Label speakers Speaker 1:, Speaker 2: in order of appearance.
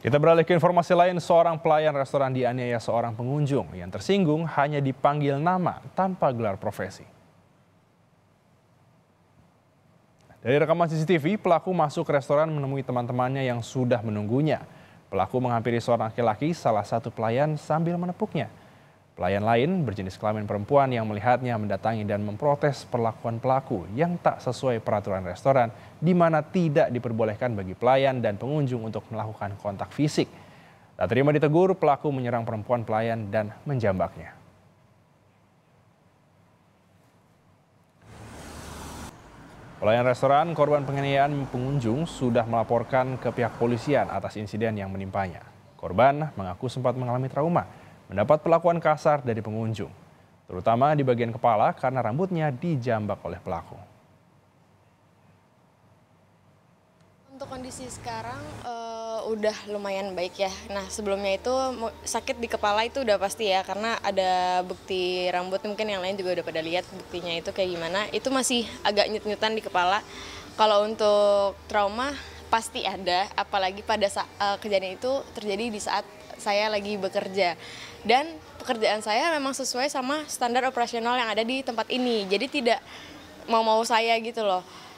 Speaker 1: Kita beralih ke informasi lain, seorang pelayan restoran dianiaya seorang pengunjung yang tersinggung hanya dipanggil nama tanpa gelar profesi. Dari rekaman CCTV, pelaku masuk ke restoran menemui teman-temannya yang sudah menunggunya. Pelaku menghampiri seorang laki-laki, salah satu pelayan sambil menepuknya. Pelayan lain berjenis kelamin perempuan yang melihatnya mendatangi dan memprotes perlakuan pelaku yang tak sesuai peraturan restoran di mana tidak diperbolehkan bagi pelayan dan pengunjung untuk melakukan kontak fisik. Tak terima ditegur, pelaku menyerang perempuan pelayan dan menjambaknya. Pelayan restoran korban penganiayaan pengunjung sudah melaporkan ke pihak polisian atas insiden yang menimpanya. Korban mengaku sempat mengalami trauma mendapat perlakuan kasar dari pengunjung, terutama di bagian kepala karena rambutnya dijambak oleh pelaku.
Speaker 2: Untuk kondisi sekarang uh, udah lumayan baik ya. Nah sebelumnya itu sakit di kepala itu udah pasti ya karena ada bukti rambut mungkin yang lain juga udah pada lihat buktinya itu kayak gimana. Itu masih agak nyut-nyutan di kepala. Kalau untuk trauma pasti ada apalagi pada saat eh, kejadian itu terjadi di saat saya lagi bekerja dan pekerjaan saya memang sesuai sama standar operasional yang ada di tempat ini jadi tidak mau mau saya gitu loh